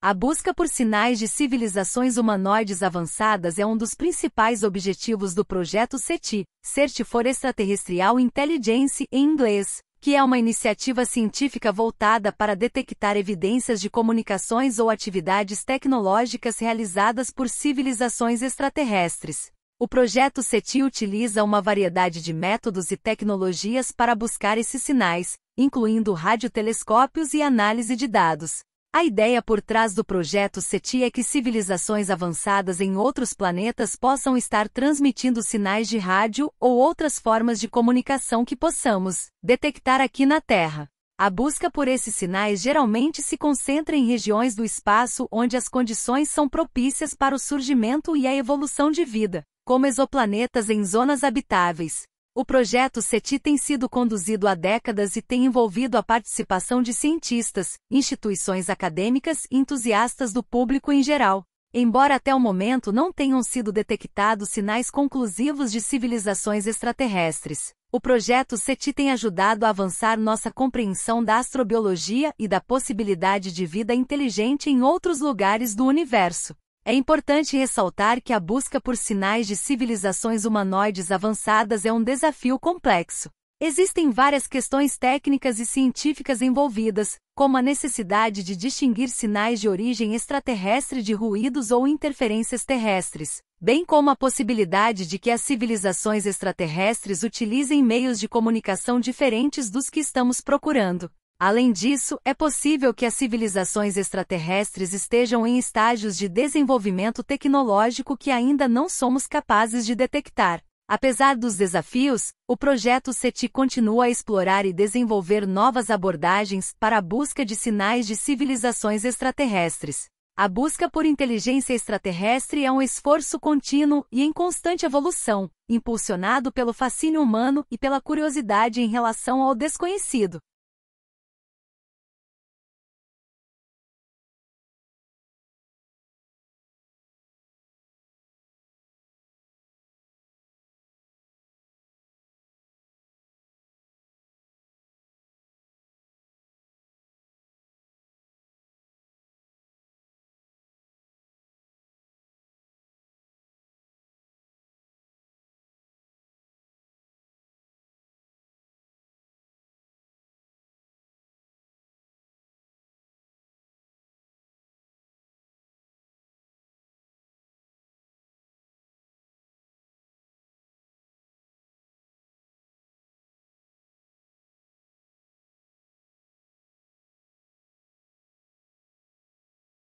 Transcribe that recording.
A busca por sinais de civilizações humanoides avançadas é um dos principais objetivos do projeto SETI, Search for Extraterrestrial Intelligence em inglês, que é uma iniciativa científica voltada para detectar evidências de comunicações ou atividades tecnológicas realizadas por civilizações extraterrestres. O projeto SETI utiliza uma variedade de métodos e tecnologias para buscar esses sinais, incluindo radiotelescópios e análise de dados. A ideia por trás do projeto SETI é que civilizações avançadas em outros planetas possam estar transmitindo sinais de rádio ou outras formas de comunicação que possamos detectar aqui na Terra. A busca por esses sinais geralmente se concentra em regiões do espaço onde as condições são propícias para o surgimento e a evolução de vida, como exoplanetas em zonas habitáveis, o projeto SETI tem sido conduzido há décadas e tem envolvido a participação de cientistas, instituições acadêmicas e entusiastas do público em geral. Embora até o momento não tenham sido detectados sinais conclusivos de civilizações extraterrestres, o projeto SETI tem ajudado a avançar nossa compreensão da astrobiologia e da possibilidade de vida inteligente em outros lugares do universo. É importante ressaltar que a busca por sinais de civilizações humanoides avançadas é um desafio complexo. Existem várias questões técnicas e científicas envolvidas, como a necessidade de distinguir sinais de origem extraterrestre de ruídos ou interferências terrestres, bem como a possibilidade de que as civilizações extraterrestres utilizem meios de comunicação diferentes dos que estamos procurando. Além disso, é possível que as civilizações extraterrestres estejam em estágios de desenvolvimento tecnológico que ainda não somos capazes de detectar. Apesar dos desafios, o projeto SETI continua a explorar e desenvolver novas abordagens para a busca de sinais de civilizações extraterrestres. A busca por inteligência extraterrestre é um esforço contínuo e em constante evolução, impulsionado pelo fascínio humano e pela curiosidade em relação ao desconhecido.